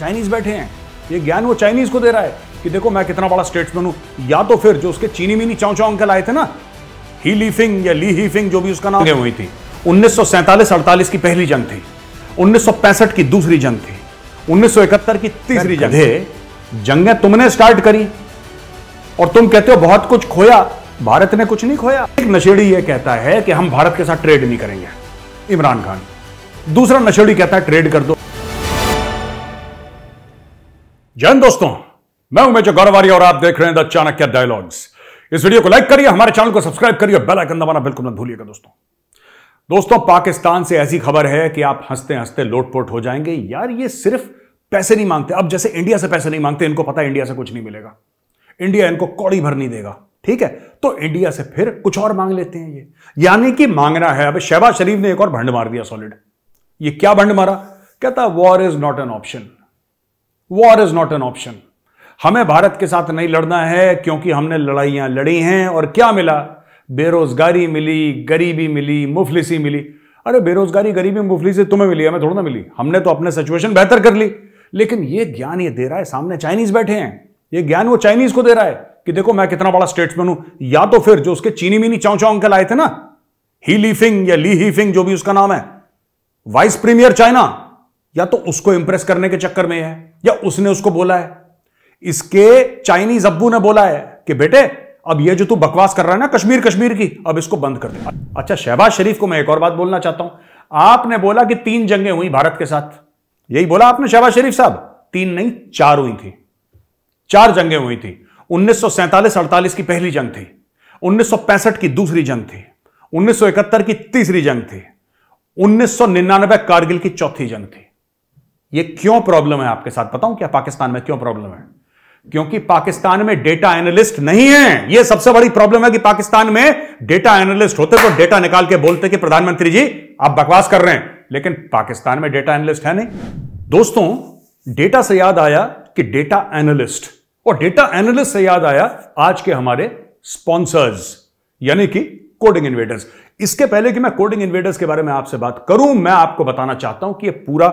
Chinese बैठे हैं ये ज्ञान वो चाइनीज को दे रहा है कि देखो मैं कितना बड़ा स्टेट्समैन हूं या तो फिर जो उसके चीनी मीनी चाउ चाउ अंकल आए थे ना ही लीफिंग या ली हीफिंग जो भी उसका नाम हुई थी उन्नीस सौ की पहली जंग थी उन्नीस की दूसरी जंग थी उन्नीस की तीसरी जंग जंगे तुमने स्टार्ट करी और तुम कहते हो बहुत कुछ खोया भारत ने कुछ नहीं खोया एक नशेड़ी यह कहता है कि हम भारत के साथ ट्रेड नहीं करेंगे इमरान खान दूसरा नशेड़ी कहता है ट्रेड कर दो जैन दोस्तों मैं हूं मेजर गौरवारी और आप देख रहे हैं द चाणक्य डायलॉग्स इस वीडियो को लाइक करिए हमारे चैनल को सब्सक्राइब करिए बेल आइकन दबाना बिल्कुल मत भूलिएगा दोस्तों दोस्तों पाकिस्तान से ऐसी खबर है कि आप हंसते हंसते लोटपोट हो जाएंगे यार ये सिर्फ पैसे नहीं मांगते अब जैसे इंडिया से पैसे नहीं मांगते इनको पता है इंडिया से कुछ नहीं मिलेगा इंडिया इनको कौड़ी भर नहीं देगा ठीक है तो इंडिया से फिर कुछ और मांग लेते हैं ये यानी कि मांगना है अब शहबाज शरीफ ने एक और भंड मार दिया सॉलिड ये क्या भंड मारा कहता war is not an option war is not an option हमें भारत के साथ नहीं लड़ना है क्योंकि हमने लड़ाइयां लड़ी हैं और क्या मिला बेरोजगारी मिली गरीबी मिली मुफलिसी मिली अरे बेरोजगारी गरीबी मुफलिसी तुम्हें मिली हमें थोड़ा ना मिली हमने तो अपने सिचुएशन बेहतर कर ली लेकिन ये ज्ञान ये दे रहा है सामने चाइनीज बैठे हैं ये ज्ञान वो चाइनीज को दे रहा है कि देखो मैं कितना बड़ा स्टेट्समैन हूं या तो फिर जो उसके चीनी मीनी चौं चौं के लाए थे ना ही लीफिंग या ली ही फिंग जो भी उसका नाम है वाइस प्रीमियर चाइना या तो उसको इंप्रेस करने के चक्कर में है या उसने उसको बोला है इसके चाइनीज अब्बू ने बोला है कि बेटे अब ये जो तू बकवास कर रहा है ना कश्मीर कश्मीर की अब इसको बंद कर दे अच्छा शहबाज शरीफ को मैं एक और बात बोलना चाहता हूं आपने बोला कि तीन जंगें हुई भारत के साथ यही बोला आपने शहबाज शरीफ साहब तीन नहीं चार हुई थी चार जंगें हुई थी उन्नीस सौ की पहली जंग थी उन्नीस की दूसरी जंग थी उन्नीस की तीसरी जंग थी उन्नीस कारगिल की चौथी जंग थी ये क्यों प्रॉब्लम है आपके साथ बताऊं क्या पाकिस्तान में क्यों प्रॉब्लम है क्योंकि पाकिस्तान में डेटा एनालिस्ट नहीं है यह सबसे बड़ी प्रॉब्लम है कि पाकिस्तान में डेटा एनालिस्ट होते तो डेटा निकाल के बोलते कि प्रधानमंत्री जी आप बकवास कर रहे हैं लेकिन पाकिस्तान में डेटा एनालिस्ट है नहीं दोस्तों डेटा से याद आया कि डेटा एनालिस्ट और डेटा एनालिस्ट से याद आया आज के हमारे स्पॉन्सर्स यानी कि कोडिंग इन्वेडर्स इसके पहले कि मैं कोडिंग इन्वेडर्स के बारे में आपसे बात करूं मैं आपको बताना चाहता हूं कि यह पूरा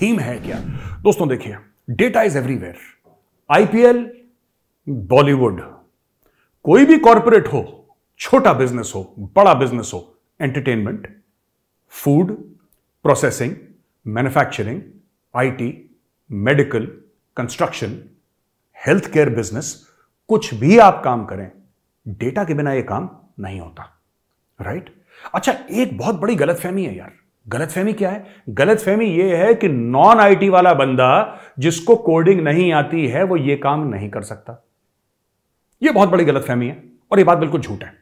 थीम है क्या दोस्तों देखिए data is everywhere IPL Bollywood कोई भी कॉरपोरेट हो छोटा बिजनेस हो बड़ा बिजनेस हो entertainment food processing manufacturing IT medical construction health care business कुछ भी आप काम करें डेटा के बिना यह काम नहीं होता राइट right? अच्छा एक बहुत बड़ी गलतफहमी है यार गलतफहमी क्या है गलतफहमी यह है कि नॉन आईटी वाला बंदा जिसको कोडिंग नहीं आती है वो ये काम नहीं कर सकता ये बहुत बड़ी गलतफहमी है और ये बात बिल्कुल झूठ है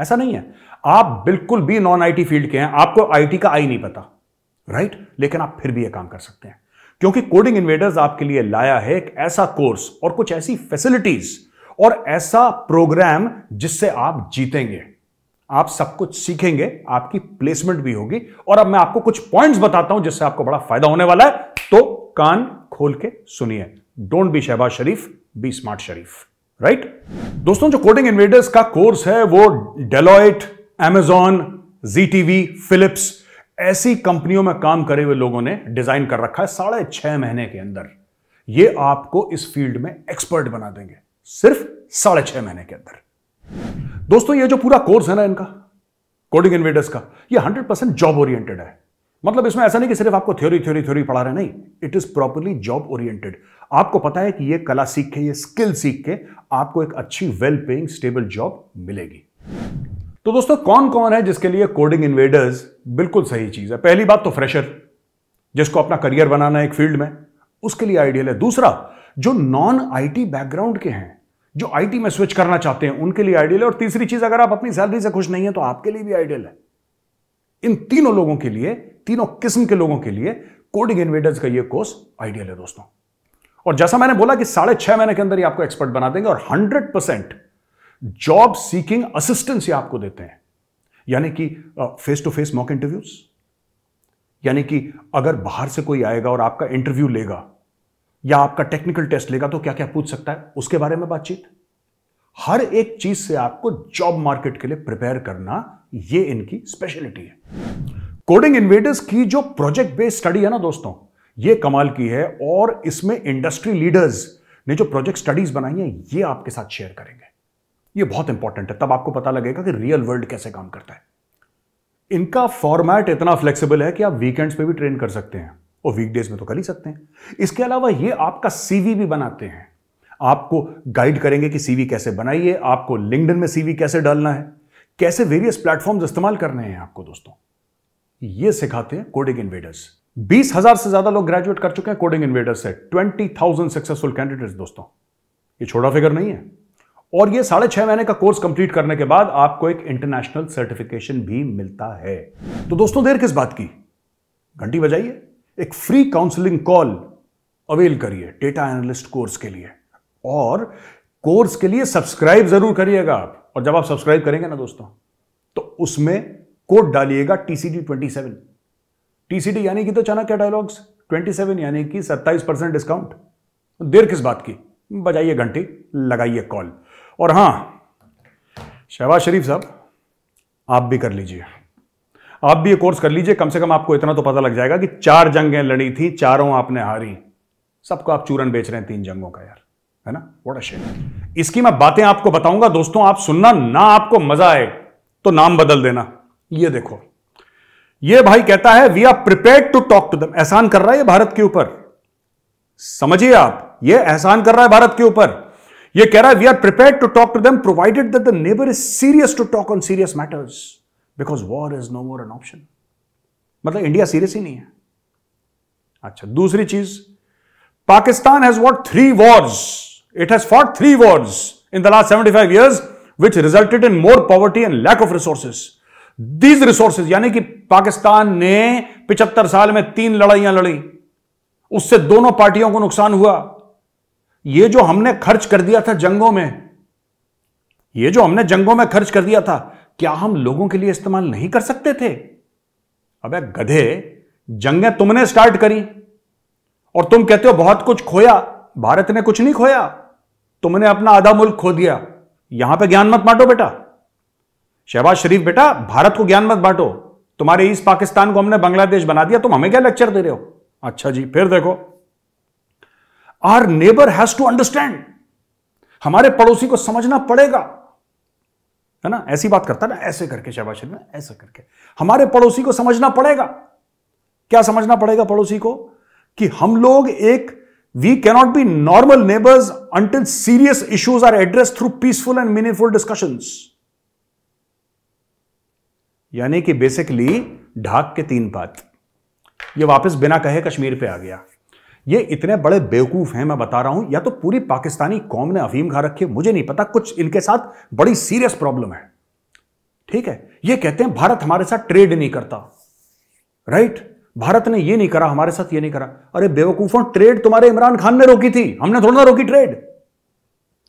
ऐसा नहीं है आप बिल्कुल भी नॉन आईटी फील्ड के हैं आपको आईटी का आई नहीं पता राइट लेकिन आप फिर भी यह काम कर सकते हैं क्योंकि कोडिंग इन्वेडर्स आपके लिए लाया है एक ऐसा कोर्स और कुछ ऐसी फैसिलिटीज और ऐसा प्रोग्राम जिससे आप जीतेंगे आप सब कुछ सीखेंगे आपकी प्लेसमेंट भी होगी और अब मैं आपको कुछ पॉइंट्स बताता हूं जिससे आपको बड़ा फायदा होने वाला है तो कान खोल के सुनिए don't be Shehbaz Sharif be smart Sharif right दोस्तों जो कोडिंग इन्वेडर्स का कोर्स है वो Deloitte Amazon Zee TV Philips ऐसी कंपनियों में काम करे हुए लोगों ने डिजाइन कर रखा है साढ़े छह महीने के अंदर ये आपको इस फील्ड में एक्सपर्ट बना देंगे सिर्फ साढ़े छह महीने के अंदर दोस्तों ये जो पूरा कोर्स है ना इनका कोडिंग इन्वेडर्स का ये 100 परसेंट जॉब ओरिएंटेड है मतलब इसमें ऐसा नहीं कि सिर्फ आपको थ्योरी थ्योरी थ्योरी पढ़ा रहे नहीं it is properly job oriented आपको पता है कि ये कला सीख के ये स्किल सीख के आपको एक अच्छी वेल पेइंग स्टेबल जॉब मिलेगी तो दोस्तों कौन कौन है जिसके लिए कोडिंग इन्वेडर्स बिल्कुल सही चीज है पहली बात तो फ्रेशर जिसको अपना करियर बनाना है एक फील्ड में उसके लिए आइडियल है दूसरा जो नॉन आईटी बैकग्राउंड के हैं जो आईटी में स्विच करना चाहते हैं उनके लिए आइडियल है और तीसरी चीज अगर आप अपनी सैलरी से खुश नहीं है तो आपके लिए भी आइडियल है इन तीनों लोगों के लिए तीनों किस्म के लोगों के लिए कोडिंग इन्वेडर्स का यह कोर्स आइडियल है दोस्तों और जैसा मैंने बोला कि साढ़े छह महीने के अंदर ही आपको एक्सपर्ट बना देंगे और hundred percent job seeking assistance ही आपको देते हैं यानी कि face to face mock interviews यानी कि अगर बाहर से कोई आएगा और आपका इंटरव्यू लेगा या आपका टेक्निकल टेस्ट लेगा तो क्या क्या पूछ सकता है उसके बारे में बातचीत हर एक चीज से आपको जॉब मार्केट के लिए प्रिपेयर करना ये इनकी स्पेशलिटी है कोडिंग इन्वेटर्स की जो प्रोजेक्ट बेस्ड स्टडी है ना दोस्तों ये कमाल की है और इसमें इंडस्ट्री लीडर्स ने जो प्रोजेक्ट स्टडीज बनाई है ये आपके साथ शेयर करेंगे ये बहुत इंपॉर्टेंट है तब आपको पता लगेगा कि रियल वर्ल्ड कैसे काम करता है इनका फॉर्मेट इतना फ्लेक्सिबल है कि आप वीकेंड्स पे भी ट्रेन कर सकते हैं और वीकडेज में तो कर ही सकते हैं इसके अलावा ये आपका सीवी भी बनाते हैं आपको गाइड करेंगे कि सीवी कैसे बनाइए आपको लिंकडिन में सीवी कैसे डालना है कैसे वेरियस प्लेटफॉर्म्स इस्तेमाल करने हैं आपको दोस्तों ये सिखाते हैं कोडिंग इन्वेडर्स बीस हजार से ज्यादा लोग ग्रेजुएट कर चुके हैं कोडिंग इन्वेडर्स से ट्वेंटी थाउजेंड सक्सेसफुल कैंडिडेट्स दोस्तों ये छोटा फिगर नहीं है और ये साढ़े छह महीने का कोर्स कंप्लीट करने के बाद आपको एक इंटरनेशनल सर्टिफिकेशन भी मिलता है तो दोस्तों देर किस बात की घंटी बजाइए एक फ्री काउंसलिंग कॉल अवेल करिए डेटा एनालिस्ट कोर्स के लिए और कोर्स के लिए सब्सक्राइब जरूर करिएगा आप और जब आप सब्सक्राइब करेंगे ना दोस्तों तो उसमें कोड डालिएगा टीसीडी ट्वेंटी सेवन टीसीडी यानी कि तो चाणक्य डायलॉग्स ट्वेंटी सेवन यानी कि सत्ताईस परसेंट डिस्काउंट देर किस बात की बजाइए घंटी लगाइए कॉल और हां शहबाज शरीफ साहब आप भी कर लीजिए आप भी ये कोर्स कर लीजिए कम से कम आपको इतना तो पता लग जाएगा कि चार जंगें लड़ी थी चारों आपने हारी सबको आप चूरन बेच रहे हैं तीन जंगों का यार है ना वोट शेट इसकी मैं बातें आपको बताऊंगा दोस्तों आप सुनना ना आपको मजा आए तो नाम बदल देना ये देखो ये भाई कहता है we are prepare to talk to them एहसान कर रहा है ये भारत के ऊपर समझिए आप ये एहसान कर रहा है भारत के ऊपर ये कह रहा है we are prepare to talk to them provided that the neighbour is serious to talk on serious matters because war is no more an option मतलब इंडिया सीरियस ही नहीं है अच्छा दूसरी चीज Pakistan has what three wars it has fought three wars in the last seventy five years which resulted in more poverty and lack of resources these resources यानी कि पाकिस्तान ने पिछहत्तर साल में तीन लड़ाइयां लड़ी उससे दोनों पार्टियों को नुकसान हुआ ये जो हमने खर्च कर दिया था जंगों में ये जो हमने जंगों में खर्च कर दिया था क्या हम लोगों के लिए इस्तेमाल नहीं कर सकते थे अबे गधे जंगें तुमने स्टार्ट करी और तुम कहते हो बहुत कुछ खोया भारत ने कुछ नहीं खोया तुमने अपना आधा मुल्क खो दिया यहां पे ज्ञान मत बांटो बेटा शहबाज शरीफ बेटा भारत को ज्ञान मत बांटो तुम्हारे ईस्ट पाकिस्तान को हमने बांग्लादेश बना दिया तुम हमें क्या लेक्चर दे रहे हो अच्छा जी फिर देखो our neighbour has to understand हमारे पड़ोसी को समझना पड़ेगा है ना ऐसी बात करता है ना ऐसे करके शहबाज शरीफ ने करके हमारे पड़ोसी को समझना पड़ेगा क्या समझना पड़ेगा पड़ोसी को कि हम लोग एक we cannot be normal neighbours until serious issues are address through peaceful and meaningful discussion यानी कि बेसिकली ढाक के तीन बात ये वापस बिना कहे कश्मीर पे आ गया ये इतने बड़े बेवकूफ़ हैं मैं बता रहा हूं या तो पूरी पाकिस्तानी कौम ने अफीम खा रखी है मुझे नहीं पता कुछ इनके साथ बड़ी सीरियस प्रॉब्लम है ठीक है ये कहते हैं भारत हमारे साथ ट्रेड नहीं करता राइट भारत ने ये नहीं करा हमारे साथ ये नहीं करा अरे बेवकूफों ट्रेड तुम्हारे इमरान खान ने रोकी थी हमने थोड़ा ना रोकी ट्रेड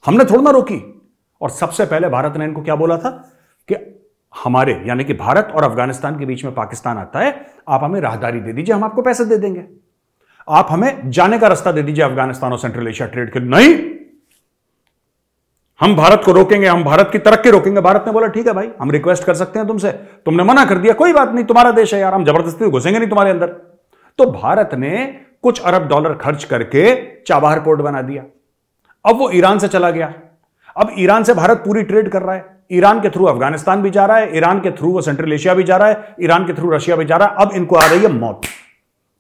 हमने थोड़ा ना रोकी और सबसे पहले भारत ने इनको क्या बोला था कि हमारे यानी कि भारत और अफगानिस्तान के बीच में पाकिस्तान आता है आप हमें राहदारी दे दीजिए हम आपको पैसे दे देंगे आप हमें जाने का रास्ता दे दीजिए अफगानिस्तान और सेंट्रल एशिया ट्रेड के नहीं हम भारत को रोकेंगे हम भारत की तरक्की रोकेंगे भारत ने बोला ठीक है भाई हम रिक्वेस्ट कर सकते हैं तुमसे तुमने मना कर दिया कोई बात नहीं तुम्हारा देश है यार हम जबरदस्ती तो घुसेंगे नहीं तुम्हारे अंदर तो भारत ने कुछ अरब डॉलर खर्च करके चाबहार पोर्ट बना दिया अब वो ईरान से चला गया अब ईरान से भारत पूरी ट्रेड कर रहा है ईरान के थ्रू अफगानिस्तान भी जा रहा है ईरान के थ्रू वो सेंट्रल एशिया भी जा रहा है ईरान के थ्रू रशिया भी जा रहा है अब इनको आ रही है मौत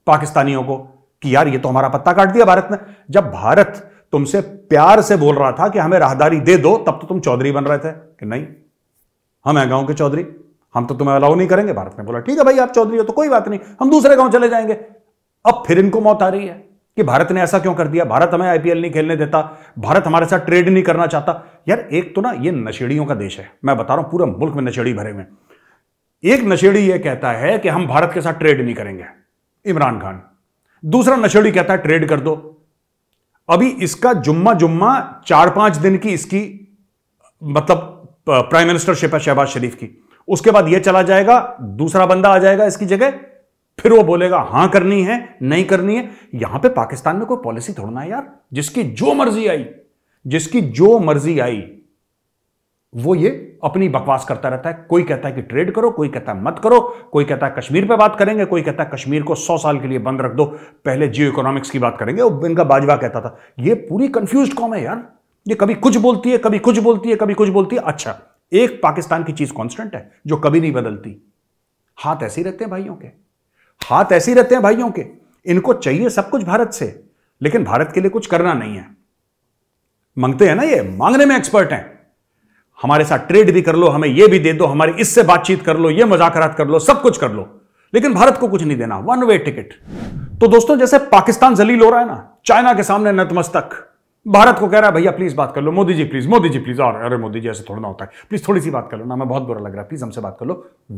पाकिस्तानियों को कि यार ये तो हमारा पत्ता काट दिया भारत ने जब भारत तुमसे प्यार से बोल रहा था कि हमें राहदारी दे दो तब तो तुम चौधरी बन रहे थे कि नहीं हम है गांव के चौधरी हम तो तुम्हें अलाउ नहीं करेंगे भारत ने बोला ठीक है भाई आप चौधरी हो तो कोई बात नहीं हम दूसरे गांव चले जाएंगे अब फिर इनको मौत आ रही है कि भारत ने ऐसा क्यों कर दिया भारत हमें आईपीएल नहीं खेलने देता भारत हमारे साथ ट्रेड नहीं करना चाहता यार एक तो ना ये नशेड़ियों का देश है मैं बता रहा हूं पूरे मुल्क में नशेड़ी भरे हुए एक नशेड़ी यह कहता है कि हम भारत के साथ ट्रेड नहीं करेंगे इमरान खान दूसरा नशेड़ी कहता है ट्रेड कर दो अभी इसका जुम्मा जुम्मा चार पांच दिन की इसकी मतलब प्राइम मिनिस्टरशिप है शहबाज शरीफ की उसके बाद यह चला जाएगा दूसरा बंदा आ जाएगा इसकी जगह फिर वो बोलेगा हां करनी है नहीं करनी है यहां पे पाकिस्तान में कोई पॉलिसी थोड़ना है यार जिसकी जो मर्जी आई जिसकी जो मर्जी आई वो ये अपनी बकवास करता रहता है कोई कहता है कि ट्रेड करो कोई कहता है मत करो कोई कहता है कश्मीर पे बात करेंगे कोई कहता है कश्मीर को सौ साल के लिए बंद रख दो पहले जियो इकोनॉमिक्स की बात करेंगे वो इनका बाजवा कहता था ये पूरी कंफ्यूज कौम है यार ये कभी कुछ बोलती है कभी कुछ बोलती है कभी कुछ बोलती है अच्छा एक पाकिस्तान की चीज कॉन्स्टेंट है जो कभी नहीं बदलती हाथ ऐसे ही रहते हैं भाइयों के हाथ ऐसे ही रहते हैं भाइयों के इनको चाहिए सब कुछ भारत से लेकिन भारत के लिए कुछ करना नहीं है मांगते हैं ना ये मांगने में एक्सपर्ट हैं हमारे साथ ट्रेड भी कर लो हमें यह भी दे दो हमारी इससे बातचीत कर लो ये मजाकरात कर लो सब कुछ कर लो लेकिन भारत को कुछ नहीं देना वन वे टिकट तो दोस्तों जैसे पाकिस्तान जलील हो रहा है ना चाइना के सामने नतमस्तक भारत को कह रहा है भैया प्लीज बात कर लो मोदी जी प्लीज मोदी जी प्लीज और अरे मोदी जी ऐसे थोड़ा ना होता है प्लीज थोड़ी सी बात कर लो ना मैं बहुत बुरा लग रहा है प्लीज हमसे बात कर लो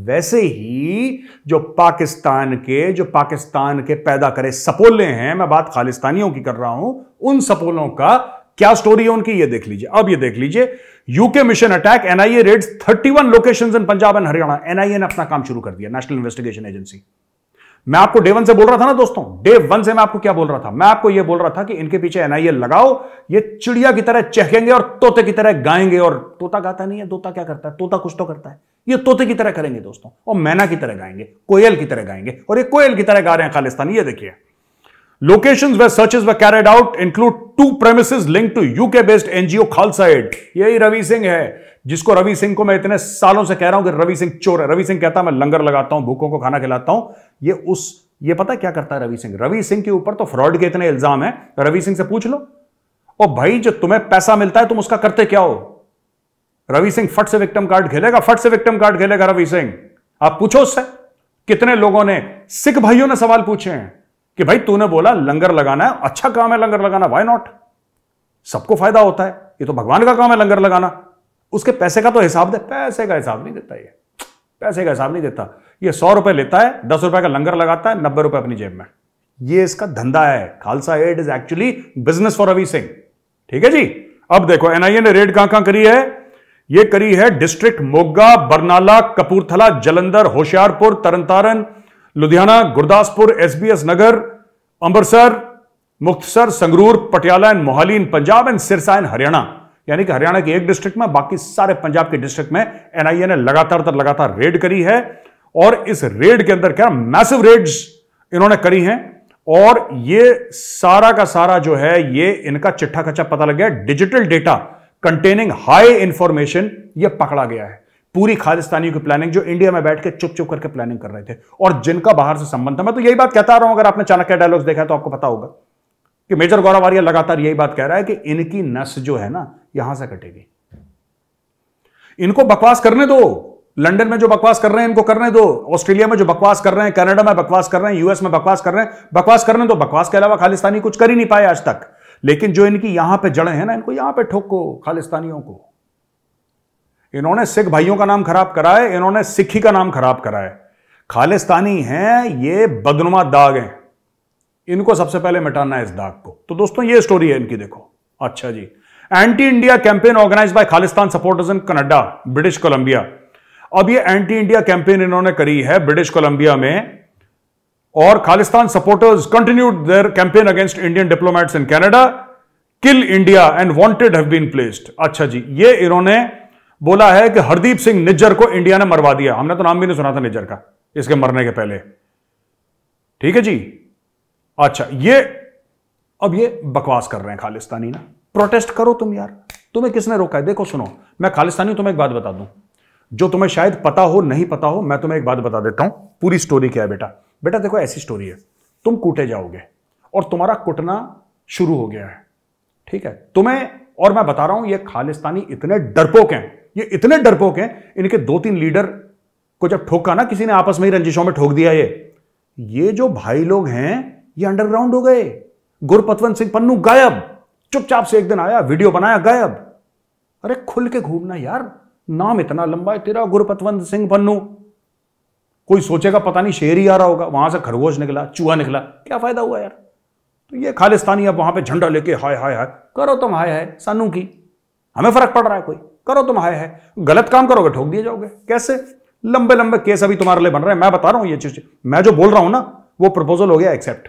वैसे ही जो पाकिस्तान के जो पाकिस्तान के पैदा करे सपोले हैं मैं बात खालिस्तानियों की कर रहा हूं उन सपोलों का क्या स्टोरी है उनकी ये देख लीजिए अब ये देख लीजिए UK mission attack NIA raids 31 locations in Punjab and Haryana NIA ने अपना काम शुरू कर दिया नेशनल इन्वेस्टिगेशन एजेंसी मैं आपको डे वन से बोल रहा था ना दोस्तों डे वन से मैं आपको क्या बोल रहा था मैं आपको यह बोल रहा था कि इनके पीछे एनआईए लगाओ ये चिड़िया की तरह चहकेंगे और तोते की तरह गाएंगे और तोता गाता नहीं है तोता क्या करता है तोता कुछ तो करता है ये तोते की तरह करेंगे दोस्तों और मैना की तरह गाएंगे कोयल की तरह गाएंगे और ये कोयल की तरह गा रहे हैं खालिस्तानी ये देखिए Locations where searches were carried out include two premises linked to UK based NGO Khalsa यही रवि सिंह है जिसको रवि सिंह को मैं इतने सालों से कह रहा हूं कि रवि सिंह चोर है रवि सिंह कहता मैं लंगर लगाता हूं भूखों को खाना खिलाता हूं ये उस ये पता क्या करता है रवि सिंह रवि सिंह के ऊपर तो फ्रॉड के इतने इल्जाम है रवि सिंह से पूछ लो और भाई जो तुम्हें पैसा मिलता है तुम उसका करते क्या हो रवि सिंह फट से विक्टिम कार्ड खेलेगा फट से विक्टिम कार्ड खेलेगा रवि सिंह आप पूछो उससे कितने लोगों ने सिख भाइयों ने सवाल पूछे हैं कि भाई तूने बोला लंगर लगाना है अच्छा काम है लंगर लगाना वाई नॉट सबको फायदा होता है ये तो भगवान का काम है लंगर लगाना उसके पैसे का तो हिसाब दे पैसे का हिसाब नहीं देता ये पैसे का हिसाब नहीं देता ये सौ रुपए लेता है दस रुपए का लंगर लगाता है नब्बे रुपए अपनी जेब में ये इसका धंधा है Khalsa aid is actually business for Avi Singh ठीक है जी अब देखो एनआईए ने रेड कहां कहां करी है ये करी है district Moga Barnala Kapurthala Jalandhar Hoshiarpur Taran Ludhiana Gurdaspur SBS Nagar Amritsar Muktsar Sangrur Patiala and Mohali in Punjab and Sirsa and Haryana यानी कि हरियाणा के एक डिस्ट्रिक्ट में बाकी सारे पंजाब के डिस्ट्रिक्ट में एनआईए ने लगातार तर लगातार रेड करी है और इस रेड के अंदर क्या मैसिव रेड्स इन्होंने करी हैं और ये सारा का सारा जो है ये इनका चिट्ठा कच्चा पता लग गया digital data containing high information ये पकड़ा गया है पूरी खालिस्तानियों की प्लानिंग जो इंडिया में बैठ के चुप चुप करके प्लानिंग कर रहे थे और जिनका बाहर से संबंध था मैं तो यही बात कहता रहा हूं अगर आपने चाणक्य डायलॉग्स देखा है तो आपको पता होगा कि मेजर गौरव आर्य लगातार यही बात कह रहा है कि इनकी नस जो है ना यहां से कटेगी इनको बकवास करने दो लंदन में जो बकवास कर रहे हैं इनको करने दो ऑस्ट्रेलिया में जो बकवास कर रहे हैं कनाडा में बकवास कर रहे हैं यूएस में बकवास कर रहे हैं बकवास करने दो बकवास के अलावा खालिस्तानी कुछ कर ही नहीं पाए आज तक लेकिन जो इनकी यहां पे जड़ें हैं ना इनको यहां पे ठोको खालिस्तानियों को इन्होंने सिख भाइयों का नाम खराब करा है इन्होंने सिखी का नाम खराब करा है खालिस्तानी हैं ये बदनुमा दाग हैं इनको सबसे पहले मिटाना है इस दाग को तो दोस्तों ये स्टोरी है इनकी देखो अच्छा जी anti India campaign organise by Khalistan supporters in Canada British Columbia अब ये एंटी इंडिया कैंपेन इन्होंने करी है ब्रिटिश कोलंबिया में और Khalistan supporters continued their campaign against Indian diplomats in Canada kill India and wanted have been placed अच्छा जी ये इन्होंने बोला है कि हरदीप सिंह निज्जर को इंडिया ने मरवा दिया हमने तो नाम भी नहीं सुना था निज्जर का इसके मरने के पहले ठीक है जी अच्छा ये अब ये बकवास कर रहे हैं खालिस्तानी ना प्रोटेस्ट करो तुम यार तुम्हें किसने रोका है देखो सुनो मैं खालिस्तानी तुम्हें एक बात बता दूं जो तुम्हें शायद पता हो नहीं पता हो मैं तुम्हें एक बात बता देता हूं पूरी स्टोरी क्या है बेटा बेटा देखो ऐसी स्टोरी है तुम कूटे जाओगे और तुम्हारा कुटना शुरू हो गया है ठीक है तुम्हें और मैं बता रहा हूं ये खालिस्तानी इतने डरपोक हैं ये इतने डरपोक हैं इनके दो तीन लीडर को जब ठोका ना किसी ने आपस में ही रंजिशों में ठोक दिया ये ये जो भाई लोग हैं ये अंडरग्राउंड हो गए गुरपतवंत सिंह पन्नू गायब चुपचाप से एक दिन आया वीडियो बनाया गायब अरे खुल के घूमना यार नाम इतना लंबा है तेरा गुरपतवंत सिंह पन्नू कोई सोचेगा पता नहीं शेर ही आ रहा होगा वहां से खरगोश निकला चूहा निकला क्या फायदा हुआ यार तो ये खालिस्तानी अब वहां पे झंडा लेके हाय हाय हाय करो तुम हाय हाय सानू की हमें फर्क पड़ रहा है कोई करो तुम हाय है गलत काम करोगे ठोक दिए जाओगे कैसे लंबे लंबे केस अभी तुम्हारे लिए बन रहे हैं मैं बता रहा हूं ये चीज मैं जो बोल रहा हूं ना वो प्रपोजल हो गया एक्सेप्ट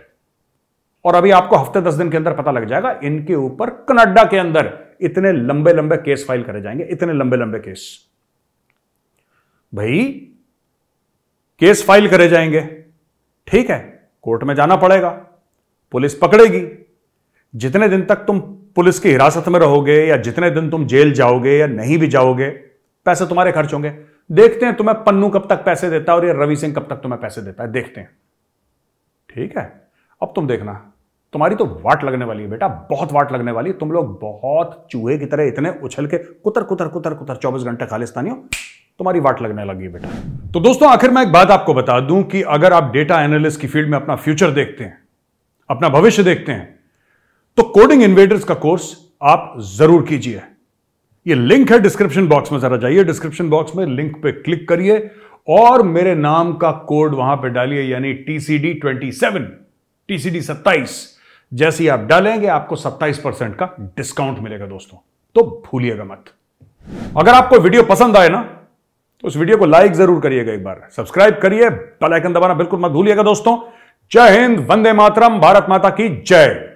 और अभी आपको हफ्ते दस दिन के अंदर पता लग जाएगा इनके ऊपर कनाडा के अंदर इतने लंबे लंबे केस फाइल करे जाएंगे इतने लंबे लंबे केस भाई केस फाइल करे जाएंगे ठीक है कोर्ट में जाना पड़ेगा पुलिस पकड़ेगी जितने दिन तक तुम पुलिस की हिरासत में रहोगे या जितने दिन तुम जेल जाओगे या नहीं भी जाओगे पैसे तुम्हारे खर्च होंगे देखते हैं तुम्हें पन्नू कब तक पैसे देता है और ये रवि सिंह कब तक तुम्हें पैसे देता है देखते हैं ठीक है अब तुम देखना तुम्हारी तो वाट लगने वाली है बेटा बहुत वाट लगने वाली है तुम लोग बहुत चूहे की तरह इतने उछल के कुतर कुतर कुतर कुतर चौबीस घंटे खालिस्तानियों तुम्हारी वाट लगने लगी बेटा तो दोस्तों आखिर मैं एक बात आपको बता दूं कि अगर आप डेटा एनालिस्ट की फील्ड में अपना फ्यूचर देखते हैं अपना भविष्य देखते हैं तो कोडिंग इन्वेडर्स का कोर्स आप जरूर कीजिए ये लिंक है डिस्क्रिप्शन बॉक्स में जरा जाइए डिस्क्रिप्शन बॉक्स में लिंक पे क्लिक करिए और मेरे नाम का कोड वहां पे डालिए यानी टीसीडी ट्वेंटी सेवन टीसीडी सत्ताईस जैसे ही आप डालेंगे आपको सत्ताईस परसेंट का डिस्काउंट मिलेगा दोस्तों तो भूलिएगा मत अगर आपको वीडियो पसंद आए ना तो उस वीडियो को लाइक जरूर करिएगा एक बार सब्सक्राइब करिए बेल आइकन दबाना बिल्कुल मत भूलिएगा दोस्तों जय हिंद वंदे मातरम भारत माता की जय